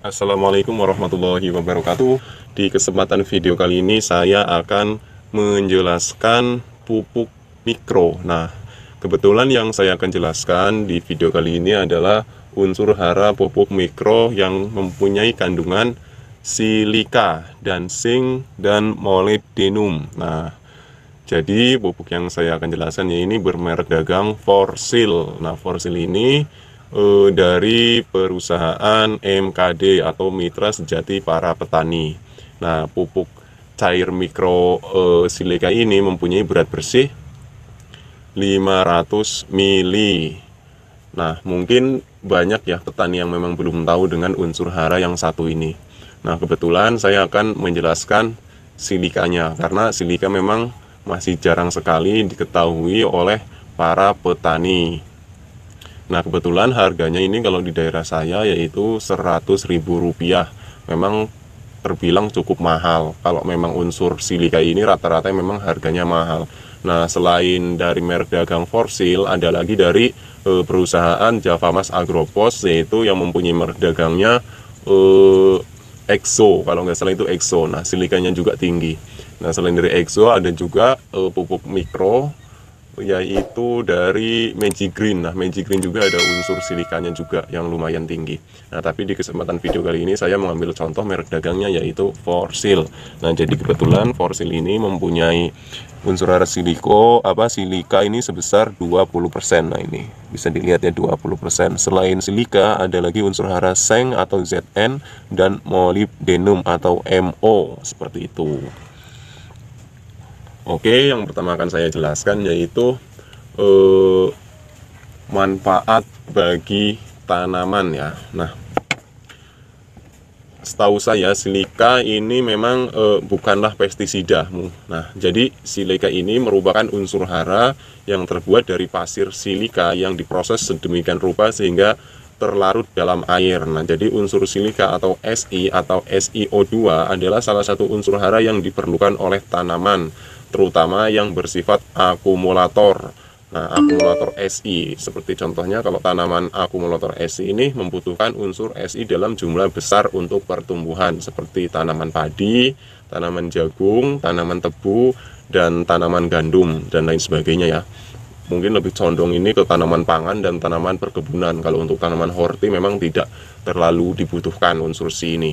Assalamualaikum warahmatullahi wabarakatuh Di kesempatan video kali ini saya akan menjelaskan pupuk mikro Nah kebetulan yang saya akan jelaskan di video kali ini adalah unsur hara pupuk mikro yang mempunyai kandungan silika dan zinc dan molybdenum. Nah jadi pupuk yang saya akan jelaskan ini bermerek dagang Forsil Nah Forsil ini eh, dari perusahaan MKD atau Mitra Sejati Para Petani. Nah, pupuk cair mikro eh, silika ini mempunyai berat bersih 500 mili. Nah, mungkin banyak ya petani yang memang belum tahu dengan unsur hara yang satu ini. Nah, kebetulan saya akan menjelaskan silikanya karena silika memang masih jarang sekali diketahui oleh para petani. Nah, kebetulan harganya ini kalau di daerah saya yaitu Rp100.000. Memang terbilang cukup mahal. Kalau memang unsur silika ini rata-rata memang harganya mahal. Nah, selain dari merek dagang Forsil, ada lagi dari e, perusahaan Javamas Agropos yaitu yang mempunyai merek dagangnya e, EXO. Kalau nggak salah itu EXO. Nah, silikanya juga tinggi. Nah, selain dari EXO ada juga e, pupuk mikro yaitu dari magic green nah magic green juga ada unsur silikanya juga yang lumayan tinggi nah tapi di kesempatan video kali ini saya mengambil contoh merek dagangnya yaitu Forsil nah jadi kebetulan Forsil ini mempunyai unsur hara siliko apa silika ini sebesar 20% nah ini bisa dilihat ya 20% selain silika ada lagi unsur hara seng atau ZN dan molybdenum atau MO seperti itu Oke, yang pertama akan saya jelaskan yaitu eh, manfaat bagi tanaman ya. Nah, setahu saya silika ini memang eh, bukanlah pestisida. Nah, jadi silika ini merupakan unsur hara yang terbuat dari pasir silika yang diproses sedemikian rupa sehingga terlarut dalam air. Nah, jadi unsur silika atau Si atau SiO2 adalah salah satu unsur hara yang diperlukan oleh tanaman terutama yang bersifat akumulator. Nah, akumulator SI seperti contohnya kalau tanaman akumulator SI ini membutuhkan unsur SI dalam jumlah besar untuk pertumbuhan seperti tanaman padi, tanaman jagung, tanaman tebu dan tanaman gandum dan lain sebagainya ya. Mungkin lebih condong ini ke tanaman pangan dan tanaman perkebunan. Kalau untuk tanaman horti memang tidak terlalu dibutuhkan unsur SI ini.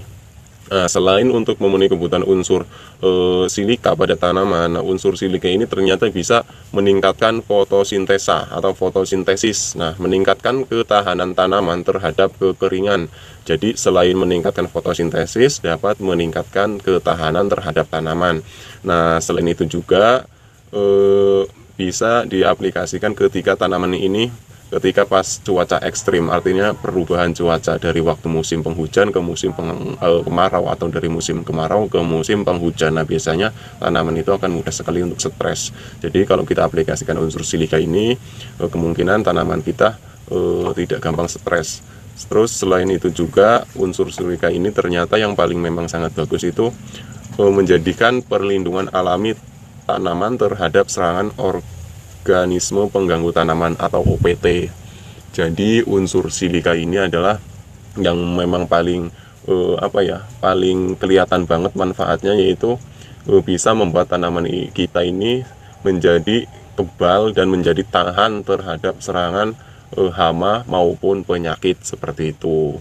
Nah, selain untuk memenuhi kebutuhan unsur e, silika pada tanaman, nah, unsur silika ini ternyata bisa meningkatkan fotosintesa atau fotosintesis. Nah, meningkatkan ketahanan tanaman terhadap kekeringan. Jadi, selain meningkatkan fotosintesis, dapat meningkatkan ketahanan terhadap tanaman. Nah, selain itu juga e, bisa diaplikasikan ketika tanaman ini ketika pas cuaca ekstrim artinya perubahan cuaca dari waktu musim penghujan ke musim peng, eh, kemarau atau dari musim kemarau ke musim penghujan nah biasanya tanaman itu akan mudah sekali untuk stres jadi kalau kita aplikasikan unsur silika ini eh, kemungkinan tanaman kita eh, tidak gampang stres terus selain itu juga unsur silika ini ternyata yang paling memang sangat bagus itu eh, menjadikan perlindungan alami tanaman terhadap serangan organ organisme pengganggu tanaman atau OPT. Jadi unsur silika ini adalah yang memang paling eh, apa ya, paling kelihatan banget manfaatnya yaitu eh, bisa membuat tanaman kita ini menjadi tebal dan menjadi tahan terhadap serangan eh, hama maupun penyakit seperti itu.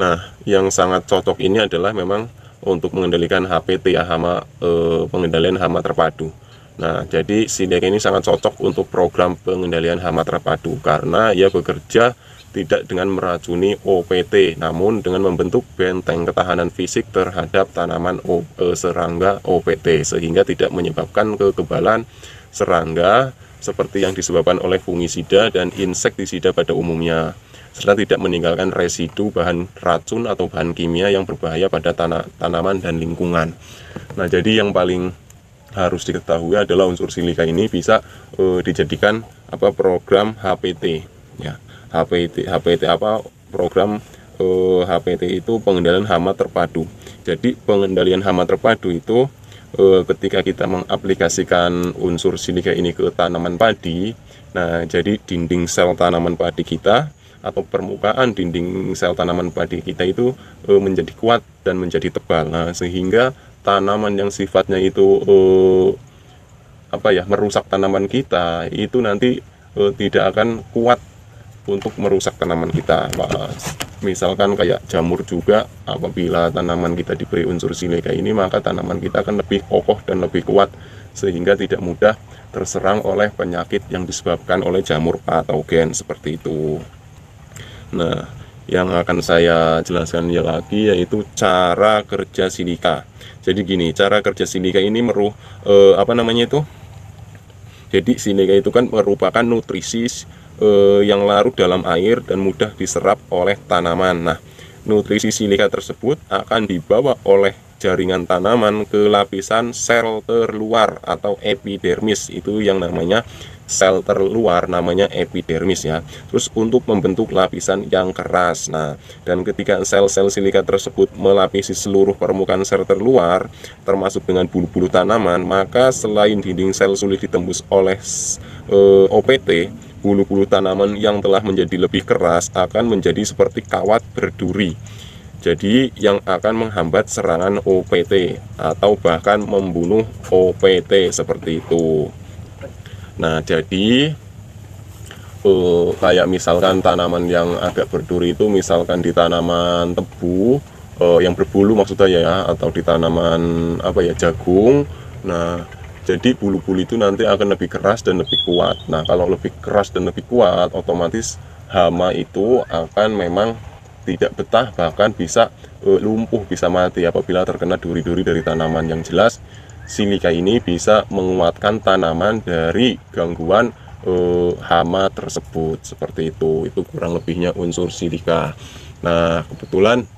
Nah, yang sangat cocok ini adalah memang untuk mengendalikan HPT ya hama eh, pengendalian hama terpadu. Nah, jadi sinek ini sangat cocok untuk program pengendalian hama terpadu karena ia bekerja tidak dengan meracuni OPT, namun dengan membentuk benteng ketahanan fisik terhadap tanaman o, e, serangga OPT sehingga tidak menyebabkan kekebalan serangga seperti yang disebabkan oleh fungisida dan insektisida pada umumnya serta tidak meninggalkan residu bahan racun atau bahan kimia yang berbahaya pada tanah, tanaman dan lingkungan. Nah, jadi yang paling harus diketahui adalah unsur silika ini bisa uh, dijadikan apa program HPT ya HPT HPT apa program uh, eh, HPT itu pengendalian hama terpadu jadi pengendalian hama terpadu itu uh, ketika kita mengaplikasikan unsur silika ini ke tanaman padi nah jadi dinding sel tanaman padi kita atau permukaan dinding sel tanaman padi kita itu menjadi kuat dan menjadi tebal nah, sehingga tanaman yang sifatnya itu eh, apa ya merusak tanaman kita itu nanti eh, tidak akan kuat untuk merusak tanaman kita Pak. Misalkan kayak jamur juga apabila tanaman kita diberi unsur silika ini maka tanaman kita akan lebih kokoh dan lebih kuat sehingga tidak mudah terserang oleh penyakit yang disebabkan oleh jamur patogen seperti itu. Nah, yang akan saya jelaskan ya lagi yaitu cara kerja silika. Jadi gini, cara kerja silika ini meruh eh, apa namanya itu? Jadi silika itu kan merupakan nutrisi eh, yang larut dalam air dan mudah diserap oleh tanaman. Nah, nutrisi silika tersebut akan dibawa oleh jaringan tanaman ke lapisan sel terluar atau epidermis itu yang namanya sel terluar namanya epidermis ya terus untuk membentuk lapisan yang keras nah dan ketika sel-sel silika tersebut melapisi seluruh permukaan sel terluar termasuk dengan bulu-bulu tanaman maka selain dinding sel sulit ditembus oleh e, OPT bulu-bulu tanaman yang telah menjadi lebih keras akan menjadi seperti kawat berduri jadi yang akan menghambat serangan OPT atau bahkan membunuh OPT seperti itu nah jadi uh, kayak misalkan tanaman yang agak berduri itu misalkan di tanaman tebu uh, yang berbulu maksudnya ya atau di tanaman apa ya jagung nah jadi bulu-bulu itu nanti akan lebih keras dan lebih kuat nah kalau lebih keras dan lebih kuat otomatis hama itu akan memang tidak betah bahkan bisa uh, lumpuh bisa mati apabila terkena duri-duri dari tanaman yang jelas silika ini bisa menguatkan tanaman dari gangguan uh, hama tersebut seperti itu itu kurang lebihnya unsur silika nah kebetulan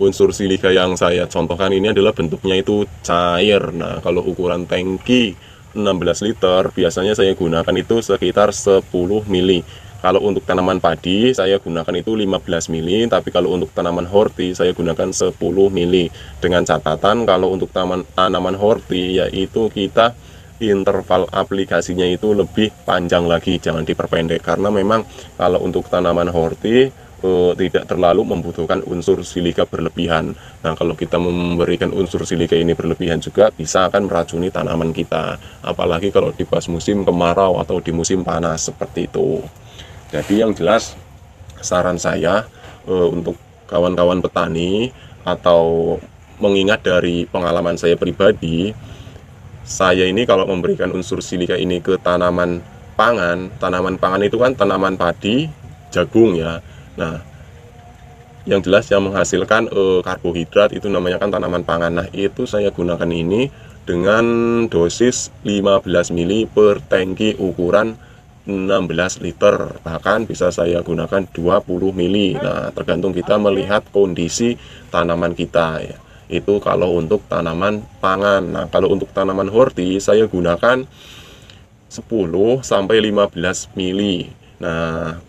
unsur silika yang saya contohkan ini adalah bentuknya itu cair nah kalau ukuran tangki 16 liter biasanya saya gunakan itu sekitar 10 mili kalau untuk tanaman padi saya gunakan itu 15 mili, tapi kalau untuk tanaman horti saya gunakan 10 mili. Dengan catatan kalau untuk tanaman tanaman horti yaitu kita interval aplikasinya itu lebih panjang lagi, jangan diperpendek karena memang kalau untuk tanaman horti eh, tidak terlalu membutuhkan unsur silika berlebihan. Nah, kalau kita memberikan unsur silika ini berlebihan juga bisa akan meracuni tanaman kita, apalagi kalau di pas musim kemarau atau di musim panas seperti itu. Jadi yang jelas saran saya e, untuk kawan-kawan petani atau mengingat dari pengalaman saya pribadi, saya ini kalau memberikan unsur silika ini ke tanaman pangan, tanaman pangan itu kan tanaman padi, jagung ya. Nah, yang jelas yang menghasilkan e, karbohidrat itu namanya kan tanaman pangan. Nah, itu saya gunakan ini dengan dosis 15 mili per tangki ukuran 16 liter bahkan bisa saya gunakan 20 mili nah tergantung kita melihat kondisi tanaman kita ya itu kalau untuk tanaman pangan nah kalau untuk tanaman horti saya gunakan 10 sampai 15 mili nah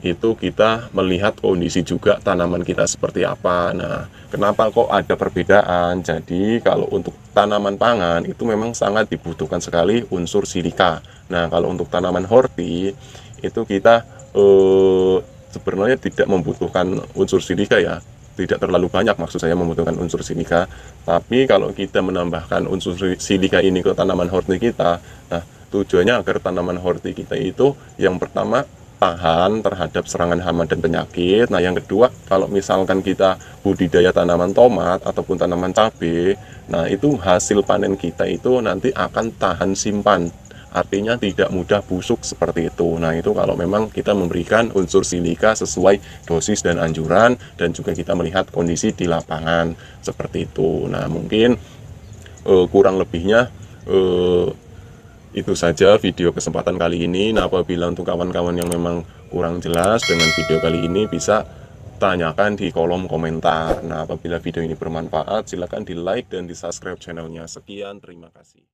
itu kita melihat kondisi juga tanaman kita seperti apa. Nah, kenapa kok ada perbedaan? Jadi, kalau untuk tanaman pangan itu memang sangat dibutuhkan sekali unsur silika. Nah, kalau untuk tanaman horti itu kita eh, sebenarnya tidak membutuhkan unsur silika ya. Tidak terlalu banyak maksud saya membutuhkan unsur silika. Tapi kalau kita menambahkan unsur silika ini ke tanaman horti kita, nah tujuannya agar tanaman horti kita itu yang pertama tahan terhadap serangan hama dan penyakit. Nah, yang kedua, kalau misalkan kita budidaya tanaman tomat ataupun tanaman cabai, nah itu hasil panen kita itu nanti akan tahan simpan. Artinya tidak mudah busuk seperti itu. Nah, itu kalau memang kita memberikan unsur silika sesuai dosis dan anjuran dan juga kita melihat kondisi di lapangan seperti itu. Nah, mungkin uh, kurang lebihnya uh, itu saja video kesempatan kali ini nah apabila untuk kawan-kawan yang memang kurang jelas dengan video kali ini bisa tanyakan di kolom komentar nah apabila video ini bermanfaat silahkan di like dan di subscribe channelnya sekian terima kasih